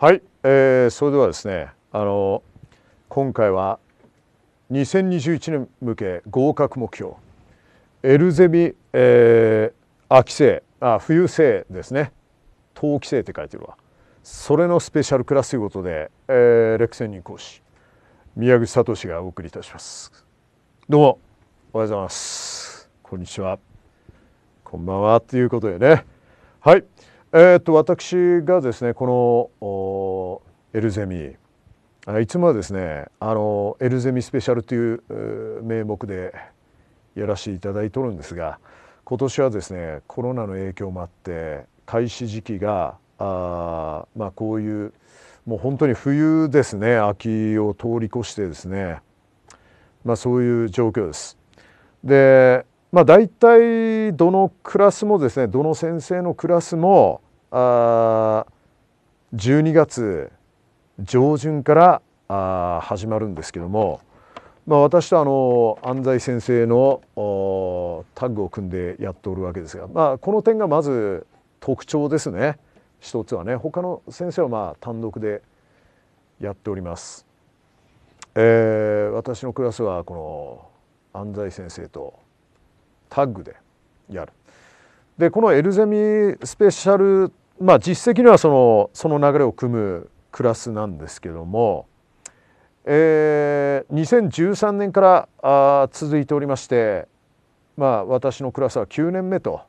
はい、えー、それではですねあの今回は2021年向け合格目標エルゼビ、えー、秋生あ冬生ですね冬季生って書いてるわそれのスペシャルクラスということで、えー、レクセン人講師宮口聡がお送りいたしますどうもおはようございますこんにちはこんばんはということでねはいえー、っと私がですねこのエルゼミいつもはですねあのエルゼミスペシャルという名目でやらせていただいておるんですが今年はですねコロナの影響もあって開始時期があまあこういうもう本当に冬ですね秋を通り越してですねまあそういう状況です。でまあ、大体どのクラスもですねどの先生のクラスもあ12月上旬からあ始まるんですけども、まあ、私とあの安西先生のタッグを組んでやっておるわけですが、まあ、この点がまず特徴ですね一つはね他の先生はまあ単独でやっております。えー、私のクラスはこの安西先生とタッグでやる。でこのエルゼミスペシャルまあ実績にはそのその流れを組むクラスなんですけども、えー、2013年からあ続いておりまして、まあ、私のクラスは9年目と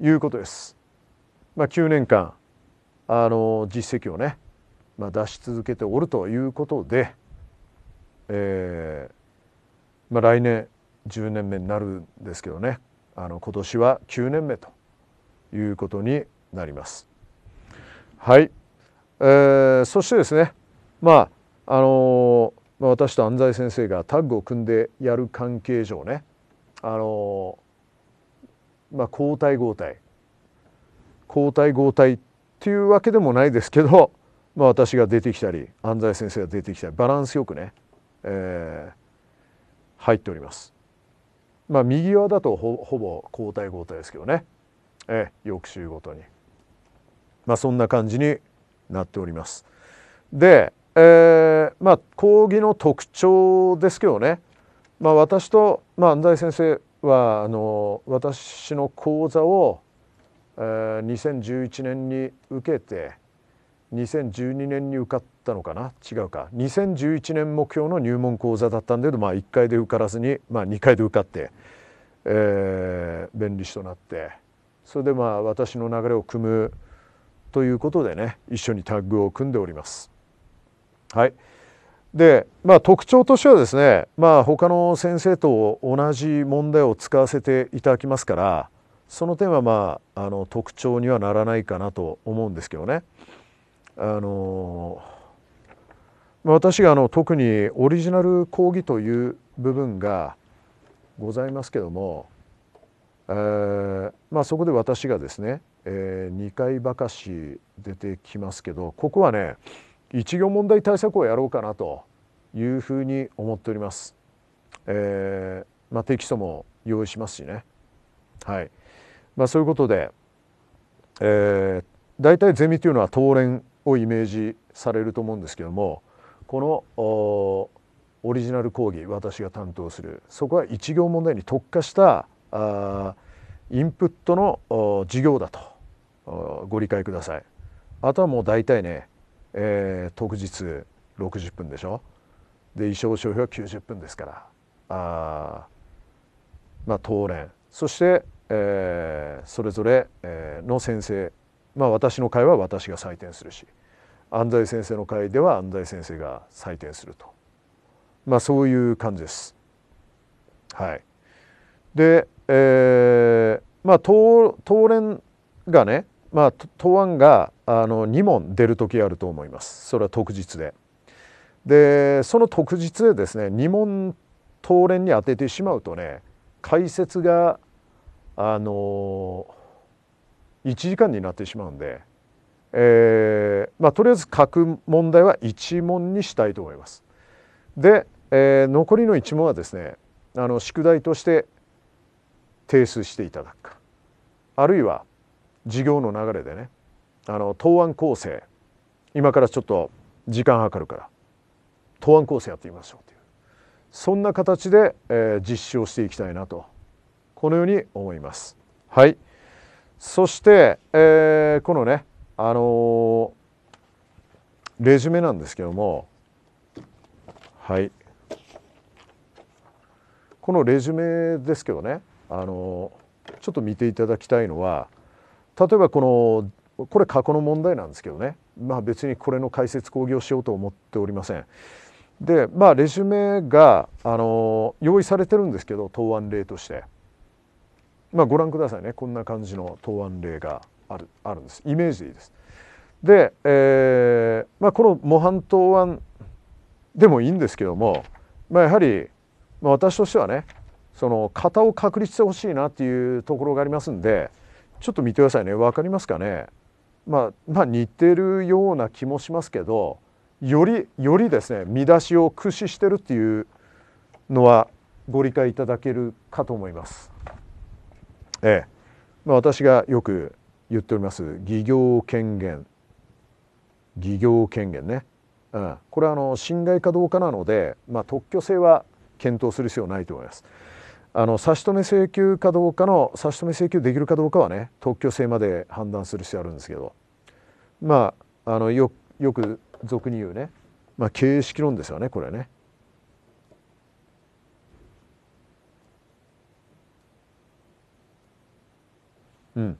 いうことです。まあ、9年間あの実績をね、まあ、出し続けておるということで、えーまあ、来年10年目になるんですけどねあの今年は9年目ということになります。はい、えー、そしてですねまああのー、私と安西先生がタッグを組んでやる関係上ねあのー、まあ、交代交代交代交代っていうわけでもないですけど、まあ、私が出てきたり安西先生が出てきたりバランスよくね、えー、入っております。まあ、右側だとほぼ交代交代ですけどね、えー、翌週ごとに、まあ、そんな感じになっております。で、えー、まあ講義の特徴ですけどね、まあ、私と、まあ、安西先生はあの私の講座を、えー、2011年に受けて2012年に受かったのかな違うか2011年目標の入門講座だったんだけど、まあ、1回で受からずに、まあ、2回で受かって、えー、弁理士となってそれでまあ私の流れを組むということでね一緒にタッグを組んでおります。はいでまあ、特徴としてはですね、まあ、他の先生と同じ問題を使わせていただきますからその点は、まあ、あの特徴にはならないかなと思うんですけどね。あの私があの特にオリジナル講義という部分がございますけども、えーまあ、そこで私がですね、えー、2回ばかし出てきますけどここはね一行問題対策をやろうかなというふうに思っております。えーまあ、テキストも用意しますしね。はいまあ、そういうことで、えー、大体ゼミというのは当連をイメージされると思うんですけどもこのオリジナル講義私が担当するそこは一行問題に特化したインプットの授業だとご理解ください。あとはもう大体ね、えー、特日60分でしょで衣装消費は90分ですからあまあ当連そして、えー、それぞれ、えー、の先生まあ私の会は私が採点するし。安西先生の会では安西先生が採点すると、まあ、そういう感じです。はい、で、えー、まあ答連がね、まあ、答案があの2問出る時あると思いますそれは特日で。でその特日でですね2問答連に当ててしまうとね解説があの1時間になってしまうんで、えーまあ、とりあえず書く問題は1問にしたいと思います。で、えー、残りの1問はですねあの宿題として提出していただくかあるいは授業の流れでねあの答案構成今からちょっと時間計るから答案構成やってみましょうというそんな形で、えー、実施をしていきたいなとこのように思います。はいそして、えー、このねあのレジュメなんですけどもはいこのレジュメですけどねあのちょっと見ていただきたいのは例えばこのこれ過去の問題なんですけどねまあ別にこれの解説講義をしようと思っておりません。でまあレジュメがあの用意されてるんですけど答案例として。まあ、ご覧くださいねこんな感じの答案例があるあるんですイメージでいいです。で、えーまあ、この模範答案でもいいんですけども、まあ、やはり、まあ、私としてはねその型を確立してほしいなっていうところがありますんでちょっと見てくださいね分かりますかね、まあ、まあ似てるような気もしますけどよりよりですね見出しを駆使してるっていうのはご理解いただけるかと思います。ええまあ、私がよく言っております「技業権限」事業権限ね、うん、これはあの侵害かどうかなので、まあ、特許性は検討する必要ないと思います。あの差し止め請求かどうかの差し止め請求できるかどうかはね特許性まで判断する必要あるんですけどまああのよよく俗に言うね、まあ、形式論ですよねこれね。うん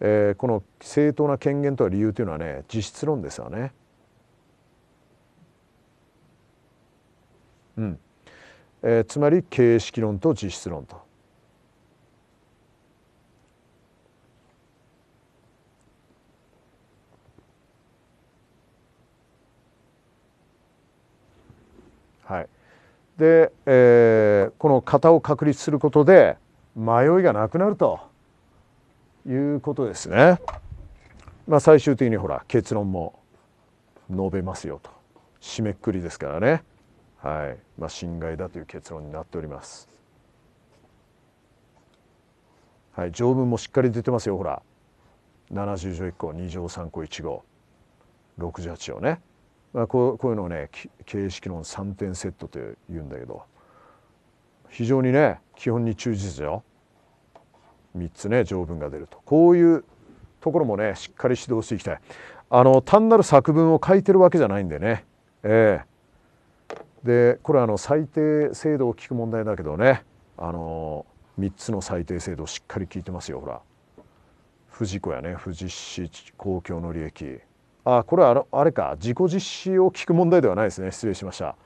えー、この正当な権限とは理由というのはね実質論ですよね。うんえー、つまり形式論と実質論と。はい、で、えー、この型を確立することで迷いがなくなると。いうことですね。まあ、最終的にほら結論も述べますよと締めくくりですからね、はいまあ、侵害だという結論になっております。はい、条文もしっかり出てますよほら70条1項2条3項1号68条ね、まあ、こうこういうのをね形式論3点セットというんだけど非常にね基本に忠実よ3つね条文が出るとこういうところもねしっかり指導していきたいあの単なる作文を書いてるわけじゃないんでねええー、でこれあの最低制度を聞く問題だけどねあの3つの最低制度をしっかり聞いてますよほら富士子やね富士市公共の利益あこれはあれか自己実施を聞く問題ではないですね失礼しました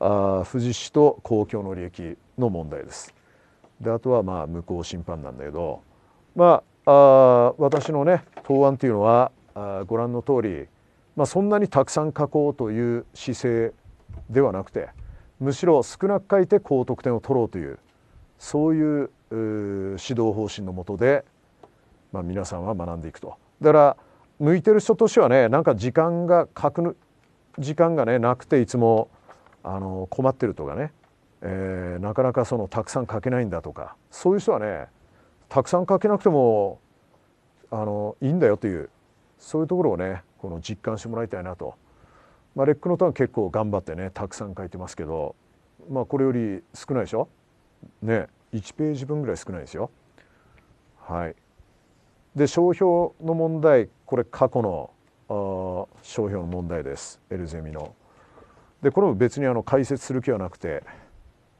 あ富士市と公共の利益の問題ですであとはまあ無効審判なんだけどまああ私のね答案というのはあご覧の通り、まあ、そんなにたくさん書こうという姿勢ではなくてむしろ少なく書いて高得点を取ろうというそういう指導方針のもとで、まあ、皆さんは学んでいくと。だから向いてる人としてはねなんか時間が書く時間がねなくていつもあの困ってるとかねえー、なかなかそのたくさん書けないんだとかそういう人はねたくさん書けなくてもあのいいんだよというそういうところをねこの実感してもらいたいなと、まあ、レックのターン結構頑張ってねたくさん書いてますけど、まあ、これより少ないでしょね1ページ分ぐらい少ないですよ。はい、で商標の問題これ過去の商標の問題ですエルゼミの。でこれも別にあの解説する気はなくて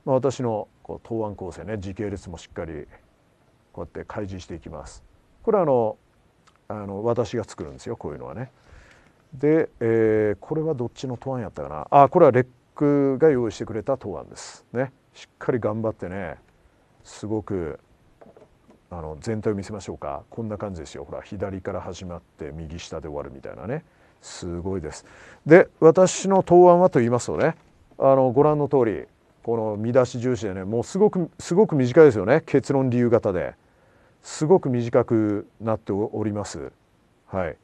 まあ、私のこう答案構成ね時系列もしっかりこうやって開示していきます。これはあのあの私が作るんですよこういうのはね。で、えー、これはどっちの答案やったかなあこれはレックが用意してくれた答案です。ねしっかり頑張ってねすごくあの全体を見せましょうかこんな感じですよほら左から始まって右下で終わるみたいなねすごいです。で私の答案はと言いますとねあのご覧の通りこの見出し重視でねもうすごくすごく短いですよね結論理由型ですごく短くなっております。はい、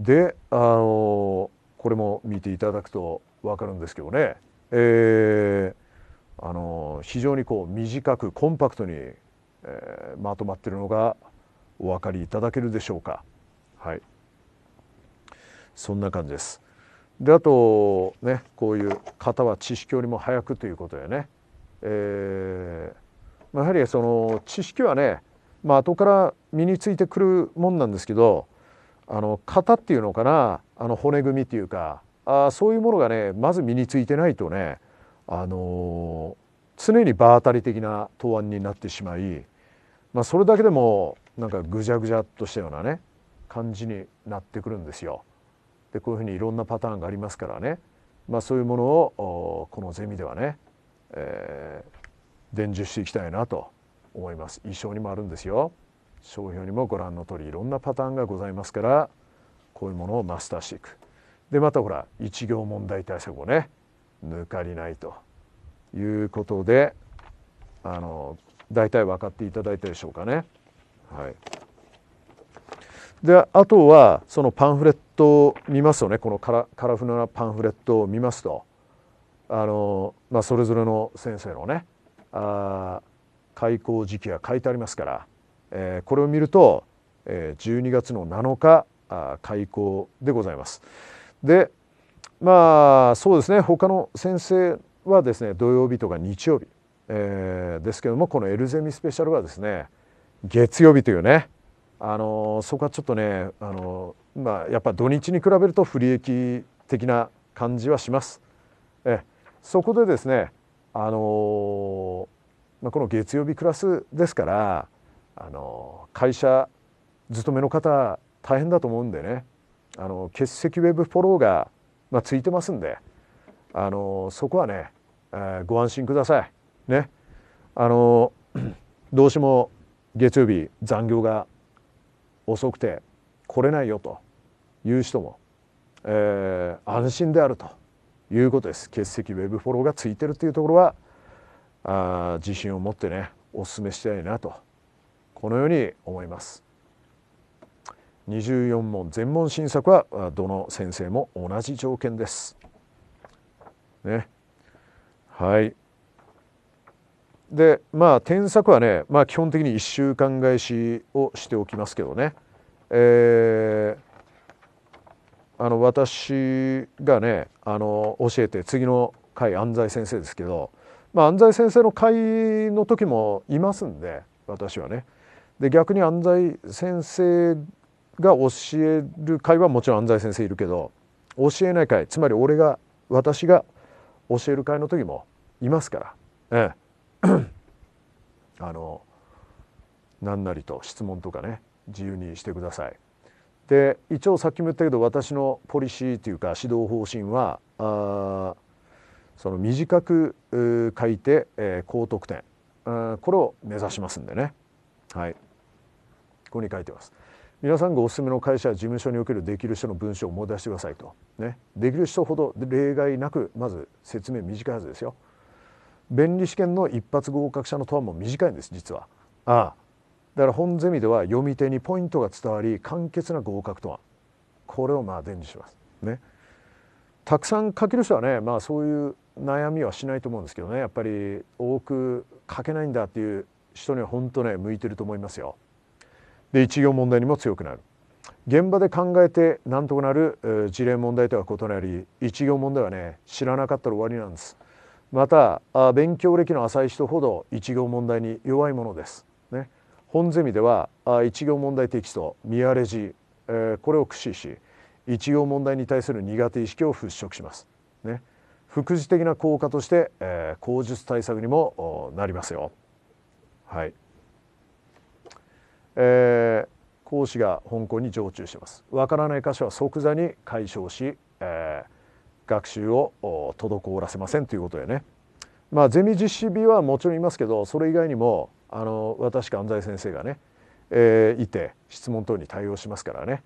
であのこれも見ていただくと分かるんですけどね、えー、あの非常にこう短くコンパクトに、えー、まとまってるのがお分かりいただけるでしょうか。はい、そんな感じです。であとねこういう方は知識よりも早くということでね、えー、やはりその知識はね、まあ後から身についてくるもんなんですけどあの型っていうのかなあの骨組みっていうかあそういうものがねまず身についてないとね、あのー、常に場当たり的な答案になってしまい、まあ、それだけでもなんかぐじゃぐじゃっとしたようなね感じになってくるんですよ。でこういうふうにいろんなパターンがありますからね、まあ、そういうものをこのゼミではね、えー、伝授していきたいなと思います。衣装にもあるんですよ商標にもご覧の通りいろんなパターンがございますからこういうものをマスターしていく。でまたほら一行問題対策をね抜かりないということであの大体分かっていただいたでしょうかね。はいであとはそのパンフレットを見ますとねこのカラカラフルなパンフレットを見ますとあの、まあ、それぞれの先生のねあ開校時期が書いてありますから、えー、これを見ると、えー、12月の7日あ開校でございます。でまあそうですね他の先生はですね土曜日とか日曜日、えー、ですけどもこのエルゼミスペシャルはですね月曜日というねあのそこはちょっとねあの、まあ、やっぱ土日に比べると不利益的な感じはします。えそこでですね、あのまあ、この月曜日クラスですから、あの会社勤めの方大変だと思うんでねあの欠席ウェブフォローが、まあ、ついてますんで、あのそこはね、えー、ご安心ください。ね、あのどうしても月曜日残業が遅くて来れないよという人も、えー、安心であるということです欠席ウェブフォローがついてるというところはあ自信を持ってねお勧めしたいなとこのように思います。24問全問新作はどの先生も同じ条件です。ね。はい。でまあ添削はね、まあ、基本的に1週間返しをしておきますけどね、えー、あの私がねあの教えて次の回安西先生ですけど、まあ、安西先生の会の時もいますんで私はね。で逆に安西先生が教える会はもちろん安西先生いるけど教えない会つまり俺が私が教える会の時もいますから。ええあの何なりと質問とかね自由にしてください。で一応さっきも言ったけど私のポリシーというか指導方針はあその短く書いて、えー、高得点これを目指しますんでねはいここに書いてます。皆さんがおすすめの会社や事務所におけるできる人の文章を思い出してくださいと、ね、できる人ほど例外なくまず説明短いはずですよ。弁理試験の一発合格者の答案も短いんです実はああだから本ゼミでは読み手にポイントが伝わり簡潔な合格答案これをまあ伝授しますねたくさん書ける人はねまあそういう悩みはしないと思うんですけどねやっぱり多く書けないんだっていう人には本当ね向いてると思いますよで一行問題にも強くなる現場で考えてなんとかなる、事例問題とは異なり一行問題はね知らなかったら終わりなんですまた勉強歴の浅い人ほど一行問題に弱いものです。ね、本ゼミでは一行問題テキスト見荒れ字、えー、これを駆使し一行問題に対する苦手意識を払拭します。ね、副次的な効果として、えー、口述対策にもなりますよ。はい、えー、講師が香港に常駐してます。わからない箇所は即座に解消し、えー、学習を滞らせませんということでねまあゼミ実施日はもちろんいますけどそれ以外にもあの私か安西先生がね、えー、いて質問等に対応しますからね、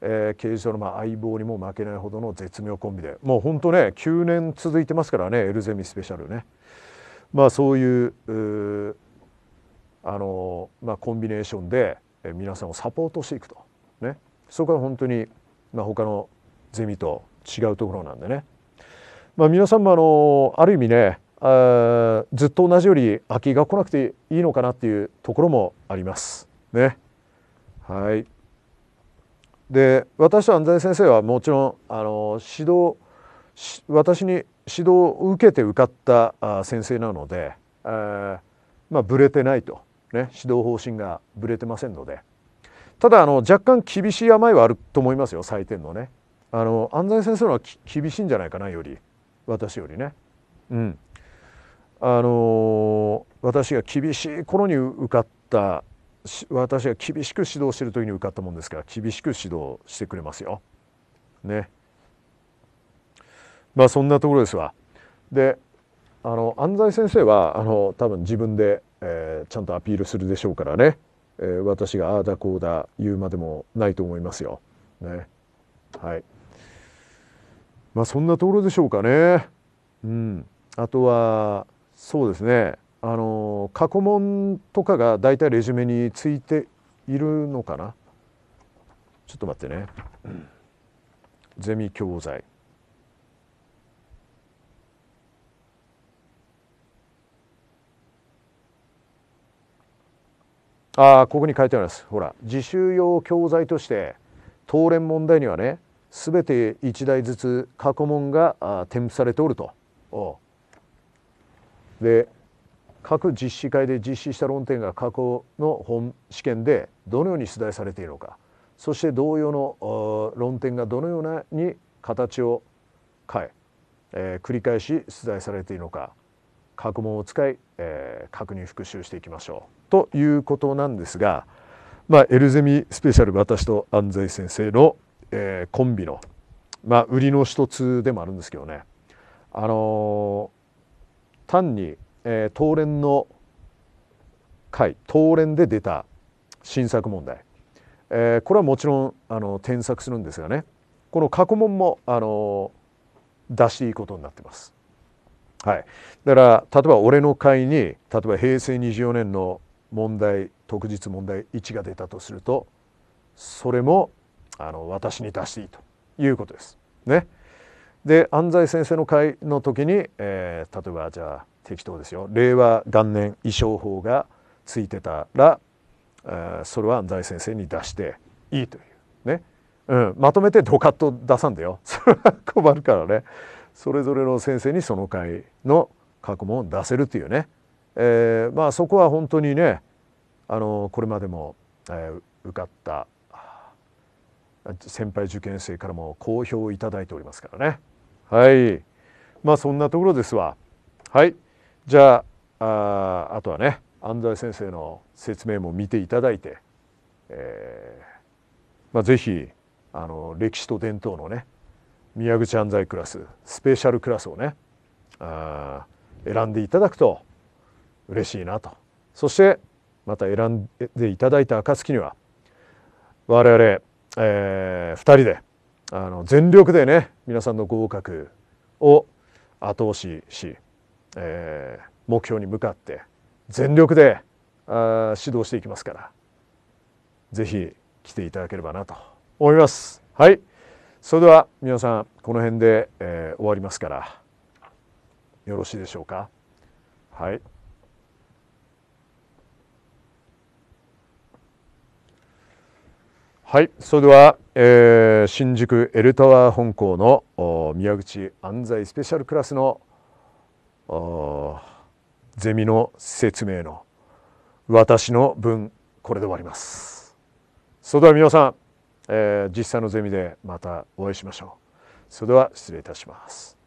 えー、刑事所のまあ相棒にも負けないほどの絶妙コンビでもうほんとね9年続いてますからねエルゼミスペシャルね。まあそういうあの、まあ、コンビネーションで皆さんをサポートしていくと、ね、そこは本当に、まあ、他のゼミと違うところなんでね、まあ、皆さんもあのある意味ねずっと同じより空きが来なくていいのかなっていうところもありますね。はい、で私と安西先生はもちろんあの指導私に指導を受けて受かった先生なので、まあぶれてないと、ね、指導方針がぶれてませんのでただあの若干厳しい甘いはあると思いますよ採点のね。あの安西先生のは厳しいんじゃないかなより私よりね。うん、あの私が厳しい頃に受かった私が厳しく指導してる時に受かったもんですから厳しく指導してくれますよ。ね。まあそんなところですわ。であの安西先生はあの多分自分で、えー、ちゃんとアピールするでしょうからね、えー、私がああだこうだ言うまでもないと思いますよ。ね。はい。まあそんなところでしょうかね。うん、あとはそうですねあの過去問とかが大体レジュメについているのかなちょっと待ってね、ゼミ教材ああここに書いてありますほら自習用教材として当連問題にはねべて1台ずつ過去問が添付されておると。で各実施会で実施した論点が過去の本試験でどのように出題されているのかそして同様の論点がどのように形を変ええー、繰り返し出題されているのか過去問を使い、えー、確認復習していきましょうということなんですが、まあ、エルゼミスペシャル私と安西先生のえー、コンビの、まあ、売りの一つでもあるんですけどね、あのー、単に、えー、東連の回東連で出た新作問題、えー、これはもちろんあの添削するんですがねこの過去問も、あの出していいことになってます。はい、だから例えば俺の会に例えば平成24年の問題特日問題1が出たとするとそれもあの私に出していいということです。ね、で安西先生の会の時に、えー、例えばじゃあ適当ですよ令和元年衣装法がついてたら、えー、それは安西先生に出していいというね、うん、まとめてドカッと出さんだよ それは困るからねそれぞれの先生にその会の過去問を出せるというね、えー、まあそこは本当にねあのこれまでも、えー、受かった先輩受験生からも好評いただいておりますからねはいまあそんなところですわはいじゃあああとはね安西先生の説明も見ていただいて、えーまあ、是非あの歴史と伝統のね宮口安西クラススペシャルクラスをねあ選んでいただくと嬉しいなとそしてまた選んでいただいた暁には我々えー、2人であの全力でね皆さんの合格を後押しし、えー、目標に向かって全力であ指導していきますから是非来ていただければなと思います。はいそれでは皆さんこの辺で、えー、終わりますからよろしいでしょうか。はいはいそれでは、えー、新宿エルタワー本校の宮口安西スペシャルクラスのゼミの説明の私の分これで終わりますそれでは皆さん、えー、実際のゼミでまたお会いしましょうそれでは失礼いたします